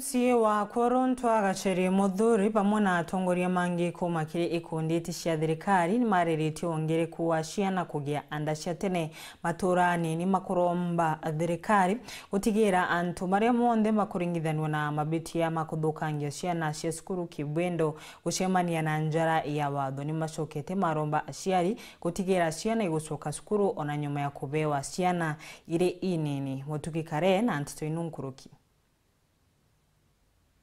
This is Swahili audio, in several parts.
mca wa koronto gaceri muthuri pamwe na atongoria mangi kuma kiri ikundi iti cia thirikari nimariritio wongere kuwa ciana kugia anda cia tene maturani ni makuromba thirikari gutigira antu maria monthe makuringithanio na mabiti mabitia makuthukangia ciana cia cukuru kibwendo gucemania na njara ya watho nimacokete maromba aciari gutigira ciana igucoka cukuru ona nyuma ya kubewa ciana iri inini mutuki kare na antitoinunkũrũki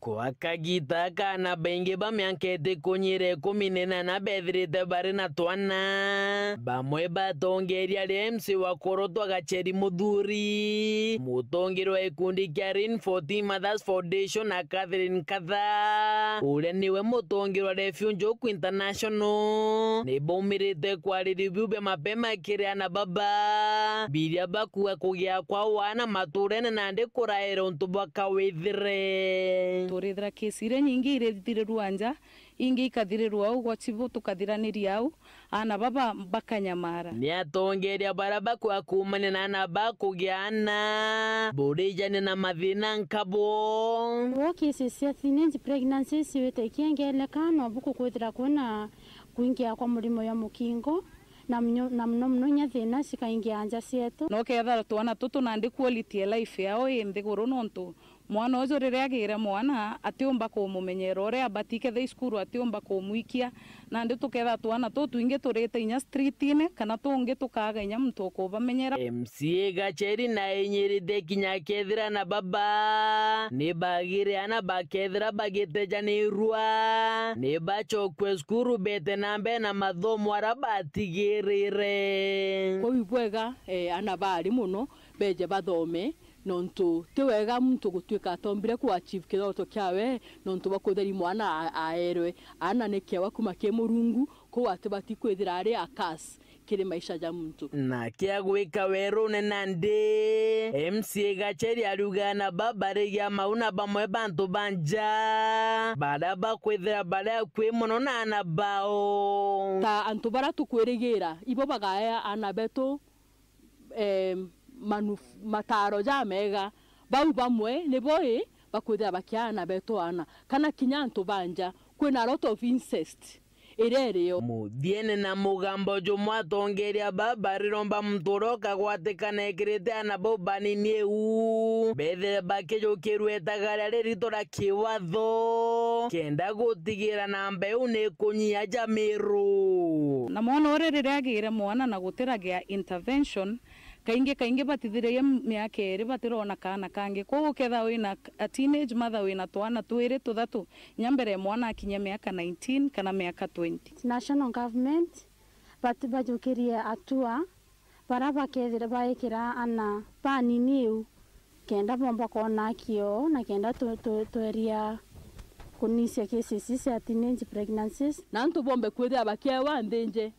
ko akagita kana baingi bamyankete kunyira ikumi nina na bethirite bari na twana bamwe batongeria wa wakorotwa gacheri muthuri mutongeri wa ikundi kia Rain40 Mothers Foundation na Catherine Katha uria niwe mutongeri wa Refuge Hope International ni baumirite kwariri biu bia mapema kiriana baba biria bakua kugia kwa wana maturene nandi kuraira untu bakawithire rnygitirirwnja ingi ikathirirwau wai tukathiraniriaau naabakanyamara niatongeria baria bakwakumania na ana bakugia ana burijania na mathina nkabwo nokethia twanatutu nandikuolite life yao ithiguru nintu mwana ucio riria agira mwana atiumba kumumenyera uria kå må menyera å rä cukuru atä na ndi tuketha twana tå tuingä tå rä street ine kana tungi ngä tå kaga inya må tå MC gacheri na inyä de kinya kethira na baba nä bagire ana bakethira bagä teja nä rua nä bacokwe cukuru bete na mbe na mathomo ara girire rä re eh, ana bari muno no benje bathome nontu tiwega muntu gutuika atombire ku achieve kiroto kiawe nontu bakuderi mwana aerwe ananeke wakuma ke murungu ko watu batikwethira ari akasi kiri maisha ja muntu na kiagwika werune nandi emsie gacheri arugana babare ya mauna bamwe bantu banja bara bakwethira bara kwi muno na anabao ta antu bara tukweregira ibo bagaya anabeto em eh, mataro ja mega bau bamwe ni boä bakwithira bakiana betwana kana kinya banja kwä lot of incest irerio muthiene na mugambo jumwatongeria babariro bamuturo kagwatikana ikirite ana bau banini u bethire bakijukiru etagaria ririto ra kiwatho kenda gutigira na mbeu ni kunyia jamiru na mwana uri riragire mwana na gutiragia intervention kaingi kaingi batithirie miaka iri batirona kana kangi koguo ketha wina a teenage mother wina twana twiri tuthatu nya mbere mwana akinya miaka 19 kana miaka 20 national government batibajukirie atua bara bakethire baikira ana panini iu kenda bomba kona kio na kenda tweria kunisia cases cia teenage pregnancies nantu ntu bombe kwithia bakiawa nthinje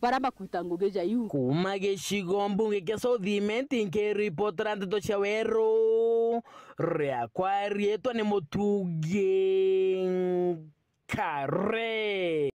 baramakubita ngugeja yu kuma gicigo mbunge kia southiment nkiripotora ndeto cia weru rĩakwa riĩtwa nĩ mũtungi kare